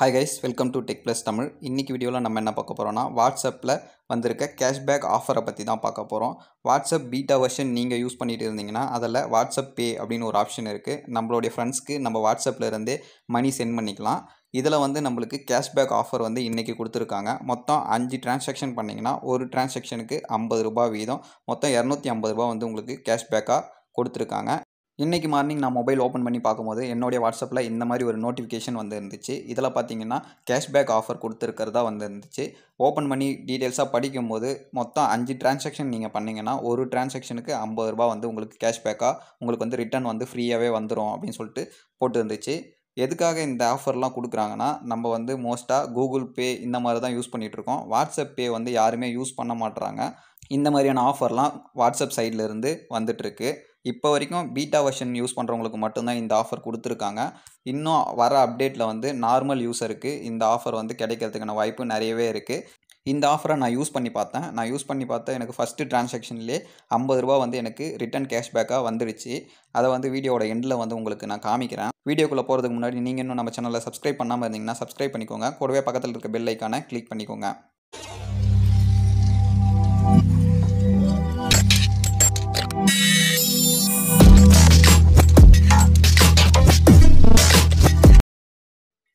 hi guys welcome to tech plus Tamil இன்றைக்கி வீடியோவில் நம்ம என்ன பார்க்க போகிறோம்னா வாட்ஸ்அப்பில் வந்திருக்க கேஷ்பேக் ஆஃபரை பற்றி தான் பார்க்க போகிறோம் வாட்ஸ்அப் பீட்டா வெர்ஷன் நீங்கள் யூஸ் பண்ணிட்டு இருந்தீங்கன்னா அதில் வாட்ஸ்அப் பே அப்படின்னு ஒரு ஆப்ஷன் இருக்குது நம்மளுடைய ஃப்ரெண்ட்ஸ்க்கு நம்ம வாட்ஸ்அப்பில் இருந்தே மணி சென்ட் பண்ணிக்கலாம் இதில் வந்து நம்மளுக்கு கேஷ்பேக் ஆஃபர் வந்து இன்றைக்கி கொடுத்துருக்காங்க மொத்தம் அஞ்சு டிரான்சாக்ஷன் பண்ணிங்கன்னா ஒரு டிரான்சாக்ஷனுக்கு ஐம்பது ரூபா வீதம் மொத்தம் இரநூத்தி ஐம்பது ரூபா வந்து உங்களுக்கு கேஷ்பேக்காக கொடுத்துருக்காங்க இன்றைக்கி மார்னிங் நான் மொபைல் ஓப்பன் பண்ணி பார்க்கும்போது என்னுடைய வாட்ஸ்அப்பில் இந்த மாதிரி ஒரு நோட்டிஃபிகேஷன் வந்து இருந்துச்சு இதில் பார்த்தீங்கன்னா கேஷ்பேக் ஆஃபர் கொடுத்துருக்கிறதா வந்து இருந்துச்சு ஓப்பன் பண்ணி டீட்டெயில்ஸாக படிக்கும்போது மொத்தம் அஞ்சு டிரான்சாக்ஷன் நீங்கள் பண்ணிங்கன்னா ஒரு டிரான்சாக்ஷனுக்கு ஐம்பது ரூபா வந்து உங்களுக்கு கேஷ்பேக்காக உங்களுக்கு வந்து ரிட்டன் வந்து ஃப்ரீயாகவே வந்துடும் அப்படின்னு சொல்லிட்டு போட்டுருந்துச்சு எதுக்காக இந்த ஆஃபர்லாம் கொடுக்குறாங்கன்னா நம்ம வந்து மோஸ்ட்டாக கூகுள் பே இந்த மாதிரி தான் யூஸ் பண்ணிகிட்ருக்கோம் வாட்ஸ்அப் பே வந்து யாருமே யூஸ் பண்ண மாட்டுறாங்க இந்த மாதிரியான ஆஃபர்லாம் வாட்ஸ்அப் சைட்லேருந்து வந்துட்டுருக்கு இப்போ வரைக்கும் பீட்டா வெர்ஷன் யூஸ் பண்ணுறவங்களுக்கு மட்டும்தான் இந்த ஆஃபர் கொடுத்துருக்காங்க இன்னும் வர அப்டேட்டில் வந்து நார்மல் யூஸருக்கு இந்த ஆஃபர் வந்து கிடைக்கிறதுக்கான வாய்ப்பு நிறையவே இருக்குது இந்த ஆஃபரை நான் யூஸ் பண்ணி பார்த்தேன் நான் யூஸ் பண்ணி பார்த்தேன் எனக்கு ஃபஸ்ட்டு டிரான்சாக்ஷன்லேயே ஐம்பது ரூபா வந்து எனக்கு ரிட்டன் கேஷ்பேக்காக வந்துருச்சு அதை வந்து வீடியோட எண்டில் வந்து உங்களுக்கு நான் காமிக்கிறேன் வீடியோக்குள்ளே போகிறதுக்கு முன்னாடி நீங்கள் இன்னும் நம்ம சேனலில் சப்ஸ்கிரைப் பண்ணாமல் இருந்தீங்கன்னா சப்ஸ்கிரைப் பண்ணிக்கோங்க கூடவே பக்கத்தில் இருக்க பெல் ஐக்கானை கிளிக் பண்ணிக்கோங்க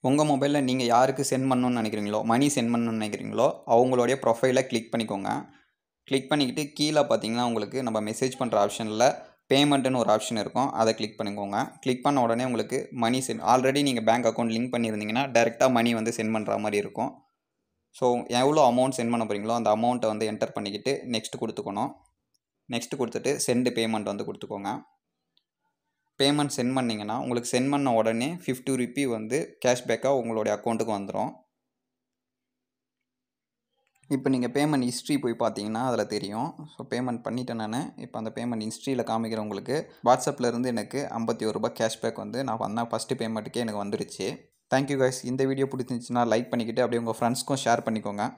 உங்கள் மொபைலில் நீங்கள் யாருக்கு சென்ட் பண்ணணும்னு நினைக்கிறீங்களோ மணி சென்ட் பண்ணணும்னு நினைக்கிறீங்களோ அவங்களுடைய ப்ரொஃபைலை கிளிக் பண்ணிக்கோங்க கிளிக் பண்ணிக்கிட்டு கீழே பார்த்தீங்கன்னா உங்களுக்கு நம்ம மெசேஜ் பண்ணுற ஆப்ஷனில் பேமெண்ட்டுன்னு ஒரு ஆப்ஷன் இருக்கும் அதை கிளிக் பண்ணிக்கோங்க கிளிக் பண்ண உடனே உங்களுக்கு மணி சென்ட் ஆல்ரெடி நீங்கள் பேங்க் அக்கௌண்ட் லிங்க் பண்ணியிருந்தீங்கன்னா டேரெக்டாக மணி வந்து சென்ட் பண்ணுற மாதிரி இருக்கும் ஸோ எவ்வளோ அமௌண்ட் சென்ட் பண்ண போகிறீங்களோ அந்த அமௌண்ட்டை வந்து என்டர் பண்ணிக்கிட்டு நெக்ஸ்ட் கொடுத்துக்கணும் நெக்ஸ்ட் கொடுத்துட்டு சென்டு பேமெண்ட் வந்து கொடுத்துக்கோங்க பேமெண்ட் சென்ட் பண்ணிங்கன்னா உங்களுக்கு சென்ட் பண்ண உடனே ஃபிஃப்டி ருபி வந்து கேஷ்பேக்காக உங்களுடைய அக்கௌண்ட்டுக்கு வந்துடும் இப்போ நீங்கள் பேமெண்ட் ஹிஸ்ட்ரி போய் பார்த்தீங்கன்னா அதில் தெரியும் ஸோ பேமெண்ட் பண்ணிட்டேன் நான் இப்போ அந்த பேமெண்ட் ஹிஸ்ட்ரியில் காமிக்கிறேன் உங்களுக்கு வாட்ஸ்அப்பில் இருந்து எனக்கு ஐம்பத்தி ஒரு ரூபாய் கேஷ்பேக் வந்து நான் வந்தால் ஃபஸ்ட்டு பேமெண்ட்டுக்கே எனக்கு வந்துருச்சு தேங்க்யூ கைஸ் இந்த வீடியோ பிடிச்சிருந்துச்சுன்னா லைக் பண்ணிக்கிட்டு அப்படியே உங்கள் ஃப்ரெண்ட்ஸ்க்கும் ஷேர் பண்ணிக்கோங்க